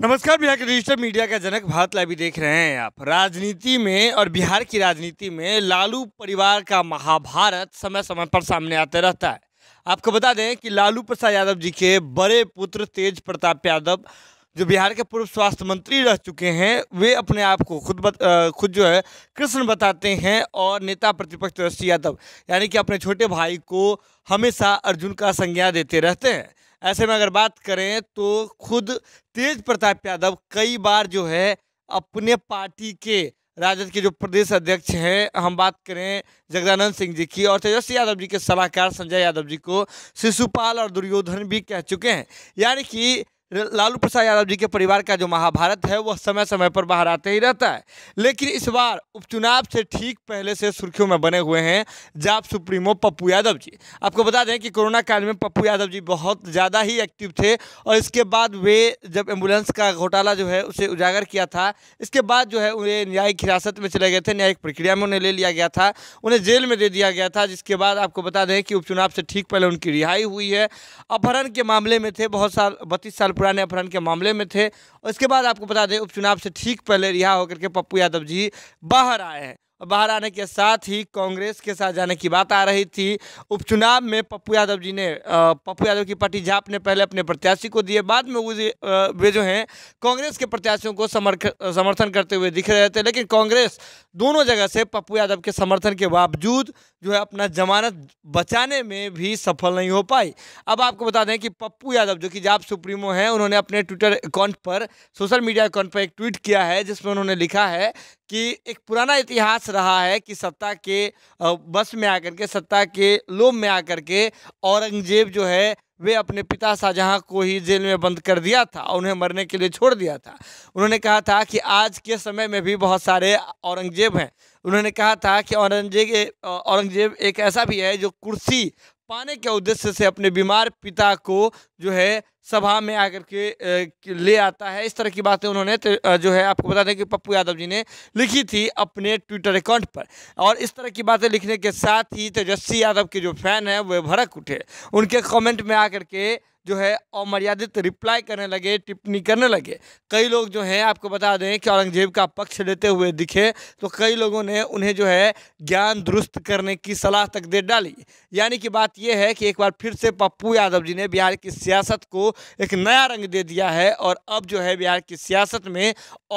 नमस्कार बिहार के digital media का जनक भारत लाइव देख रहे हैं आप राजनीति में और बिहार की राजनीति में लालू परिवार का महाभारत समय समय पर सामने आते रहता है आपको बता दें कि लालू प्रसाद यादव जी के बड़े पुत्र तेज प्रताप यादव जो बिहार के पूर्व स्वास्थ्य मंत्री रह चुके हैं वे अपने आप को खुद बत, आ, खुद जो है कृष्ण बताते हैं और नेता प्रतिपक्ष तेजस्वी यादव यानी कि अपने छोटे भाई को हमेशा अर्जुन का संज्ञा देते रहते हैं ऐसे में अगर बात करें तो खुद तेज प्रताप यादव कई बार जो है अपने पार्टी के राजद के जो प्रदेश अध्यक्ष हैं हम बात करें जगदानंद सिंह जी की और तेजस्वी यादव जी के सलाहकार संजय यादव जी को शिशुपाल और दुर्योधन भी कह चुके हैं यानी कि लालू प्रसाद यादव जी के परिवार का जो महाभारत है वह समय समय पर बाहर आते ही रहता है लेकिन इस बार उपचुनाव से ठीक पहले से सुर्खियों में बने हुए हैं जाप सुप्रीमो पप्पू यादव जी आपको बता दें कि कोरोना काल में पप्पू यादव जी बहुत ज़्यादा ही एक्टिव थे और इसके बाद वे जब एम्बुलेंस का घोटाला जो है उसे उजागर किया था इसके बाद जो है उन्हें न्यायिक हिरासत में चले गए थे न्यायिक प्रक्रिया में उन्हें ले लिया गया था उन्हें जेल में दे दिया गया था जिसके बाद आपको बता दें कि उपचुनाव से ठीक पहले उनकी रिहाई हुई है अपहरण के मामले में थे बहुत साल बत्तीस साल पुराने अपहरण के मामले में थे और इसके बाद आपको बता दें उपचुनाव से ठीक पहले रिहा होकर के पप्पू यादव जी बाहर आए हैं बाहर आने के साथ ही कांग्रेस के साथ जाने की बात आ रही थी उपचुनाव में पप्पू यादव जी ने पप्पू यादव की पार्टी झाप ने पहले अपने प्रत्याशी को दिए बाद में वे जो हैं कांग्रेस के प्रत्याशियों को समर्थन करते हुए दिख रहे थे लेकिन कांग्रेस दोनों जगह से पप्पू यादव के समर्थन के बावजूद जो है अपना जमानत बचाने में भी सफल नहीं हो पाई अब आपको बता दें कि पप्पू यादव जो कि जाप सुप्रीमो हैं उन्होंने अपने ट्विटर अकाउंट पर सोशल मीडिया अकाउंट पर एक ट्वीट किया है जिसमें उन्होंने लिखा है कि एक पुराना इतिहास रहा है कि सत्ता के बस में आकर के सत्ता के लोभ में आकर के औरंगजेब जो है वे अपने पिता शाहजहाँ को ही जेल में बंद कर दिया था और उन्हें मरने के लिए छोड़ दिया था उन्होंने कहा था कि आज के समय में भी बहुत सारे औरंगजेब हैं उन्होंने कहा था कि औरंगजेब औरंगजेब एक ऐसा भी है जो कुर्सी पाने के उद्देश्य से अपने बीमार पिता को जो है सभा में आकर के ले आता है इस तरह की बातें उन्होंने तो, जो है आपको बता दें कि पप्पू यादव जी ने लिखी थी अपने ट्विटर अकाउंट पर और इस तरह की बातें लिखने के साथ ही तेजस्वी यादव के जो फैन हैं वे भड़क उठे उनके कमेंट में आकर के जो है अमर्यादित रिप्लाई करने लगे टिप्पणी करने लगे कई लोग जो हैं आपको बता दें कि औरंगजेब का पक्ष लेते हुए दिखे तो कई लोगों ने उन्हें जो है ज्ञान दुरुस्त करने की सलाह तक दे डाली यानी कि बात यह है कि एक बार फिर से पप्पू यादव जी ने बिहार की सियासत को एक नया रंग दे दिया है और अब जो है बिहार की सियासत में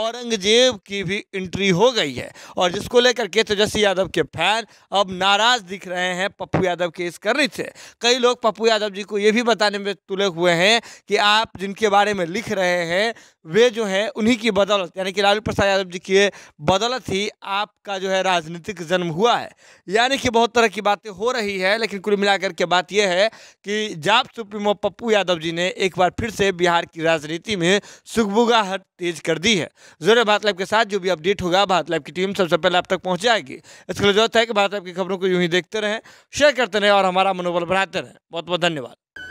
औरंगजेब की भी एंट्री हो गई है और जिसको लेकर के तेजस्वी यादव के फैन अब नाराज़ दिख रहे हैं पप्पू यादव के इस करनी से कई लोग पप्पू यादव जी को ये भी बताने में तुल खुले हुए हैं कि आप जिनके बारे में लिख रहे हैं वे जो हैं उन्हीं की बदौलत यानी कि लालू प्रसाद यादव जी की बदौलत ही आपका जो है राजनीतिक जन्म हुआ है यानी कि बहुत तरह की बातें हो रही है लेकिन कुल मिलाकर के बात यह है कि जाप सुप्रीमो पप्पू यादव जी ने एक बार फिर से बिहार की राजनीति में सुखबुगाहट तेज कर दी है जोर भारत लाइव के साथ जो भी अपडेट होगा भारत लाइव की टीम सबसे पहले आप तक पहुँच जाएगी इसके लिए जरूरत है कि भारत लाइव की खबरों को यूँ ही देखते रहें शेयर करते रहें और हमारा मनोबल बढ़ाते रहें बहुत बहुत धन्यवाद